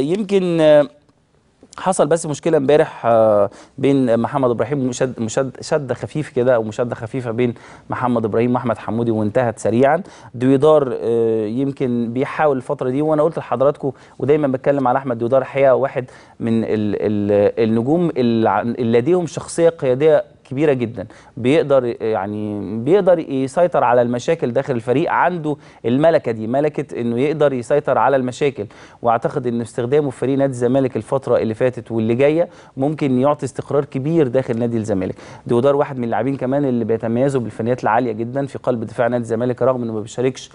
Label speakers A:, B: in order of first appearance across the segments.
A: يمكن حصل بس مشكله امبارح آه، بين محمد ابراهيم مشد مشد شد خفيف كده او مشده خفيفه بين محمد ابراهيم واحمد حمودي وانتهت سريعا ديودار آه، يمكن بيحاول الفتره دي وانا قلت لحضراتكم ودايما بتكلم على احمد ديودار الحقيقه واحد من النجوم اللي لديهم شخصيه قياديه كبيره جدا بيقدر يعني بيقدر يسيطر على المشاكل داخل الفريق عنده الملكه دي ملكه انه يقدر يسيطر على المشاكل واعتقد ان استخدامه في فريق نادي الزمالك الفتره اللي فاتت واللي جايه ممكن يعطي استقرار كبير داخل نادي الزمالك ديودار واحد من اللاعبين كمان اللي بيتميزوا بالفنيات العاليه جدا في قلب دفاع نادي الزمالك رغم انه ما بيشاركش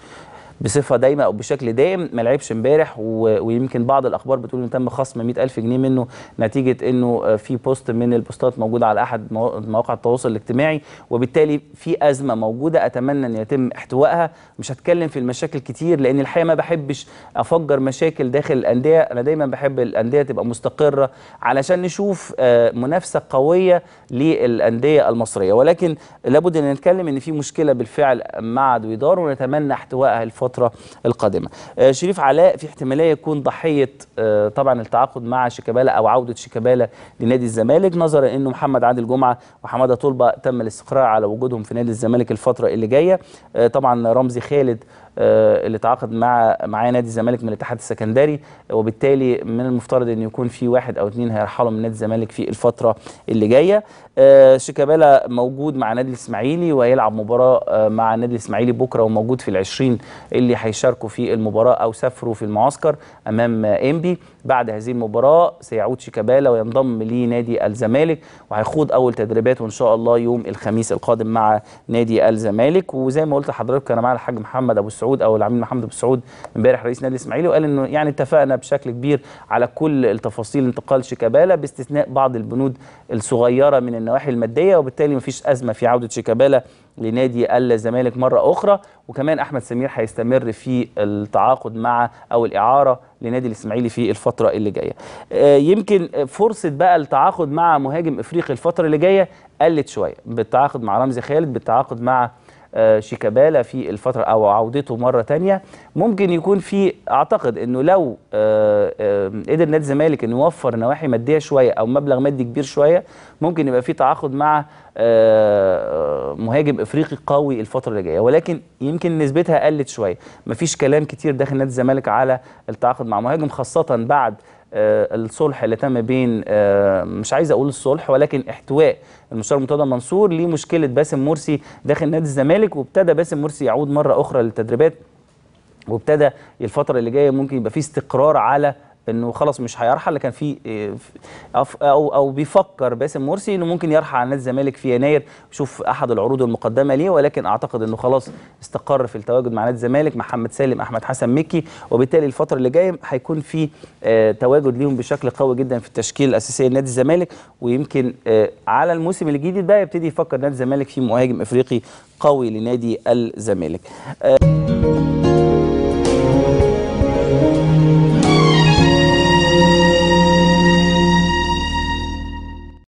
A: بصفه دايمه او بشكل دائم ما لعبش امبارح ويمكن بعض الاخبار بتقول ان تم خصم 100000 جنيه منه نتيجه انه آه، في بوست من البوستات موجوده على احد مواقع التواصل الاجتماعي وبالتالي في ازمه موجوده اتمنى ان يتم احتوائها مش هتكلم في المشاكل كتير لان الحقيقه ما بحبش افجر مشاكل داخل الانديه انا دايما بحب الانديه تبقى مستقره علشان نشوف آه، منافسه قويه للانديه المصريه ولكن لابد ان نتكلم ان في مشكله بالفعل مع دويدار ونتمنى احتوائها الفتره الفترة القادمة آه، شريف علاء في احتمالية يكون ضحية آه، طبعا التعاقد مع شيكابالا أو عودة شيكابالا لنادي الزمالك نظرا أنه محمد عادل جمعة وحمادة طلبة تم الاستقرار على وجودهم في نادي الزمالك الفترة اللي جاية آه، طبعا رمزي خالد اللي تعاقد مع معاه نادي الزمالك من الاتحاد السكندري وبالتالي من المفترض ان يكون في واحد او اثنين هيرحلوا من نادي الزمالك في الفتره اللي جايه شيكابالا موجود مع نادي الاسماعيلي وهيلعب مباراه مع نادي الاسماعيلي بكره وموجود في ال20 اللي هيشاركوا في المباراه او سافروا في المعسكر امام انبي بعد هذه المباراه سيعود شيكابالا وينضم لنادي الزمالك وهيخوض اول تدريباته ان شاء الله يوم الخميس القادم مع نادي الزمالك وزي ما قلت لحضرتك انا مع الحاج محمد ابو السعود او العميد محمد ابو السعود امبارح رئيس نادي الاسماعيلي وقال انه يعني اتفقنا بشكل كبير على كل التفاصيل انتقال شيكابالا باستثناء بعض البنود الصغيره من النواحي الماديه وبالتالي مفيش ازمه في عوده شيكابالا لنادي الزمالك مرة أخرى وكمان أحمد سمير هيستمر في التعاقد مع أو الإعارة لنادي الإسماعيلي في الفترة اللي جاية آه، يمكن فرصة بقى التعاقد مع مهاجم إفريقي الفترة اللي جاية قلت شوية بالتعاقد مع رمزي خالد بالتعاقد مع آه، شيكابالا في الفترة أو عودته مرة تانية ممكن يكون في أعتقد أنه لو آه، آه، قدر نادي الزمالك أنه يوفر نواحي مادية شوية أو مبلغ مادي كبير شوية ممكن يبقى في تعاقد مع مهاجم افريقي قوي الفتره اللي جايه ولكن يمكن نسبتها قلت شويه مفيش كلام كتير داخل نادي الزمالك على التعاقد مع مهاجم خاصه بعد آه، الصلح اللي تم بين آه، مش عايز اقول الصلح ولكن احتواء المستشار مرتضى منصور لمشكله باسم مرسي داخل نادي الزمالك وابتدى باسم مرسي يعود مره اخرى للتدريبات وابتدى الفتره اللي جايه ممكن يبقى فيه استقرار على انه خلاص مش هيرحل كان في إيه، او او بيفكر باسم مرسي انه ممكن يرحل عن نادي الزمالك في يناير شوف احد العروض المقدمه ليه ولكن اعتقد انه خلاص استقر في التواجد مع نادي الزمالك محمد سالم احمد حسن مكي وبالتالي الفتره اللي جايه هيكون في آه، تواجد ليهم بشكل قوي جدا في التشكيل الاساسي لنادي الزمالك ويمكن آه، على الموسم الجديد بقى يبتدي يفكر نادي الزمالك في مهاجم افريقي قوي لنادي الزمالك آه،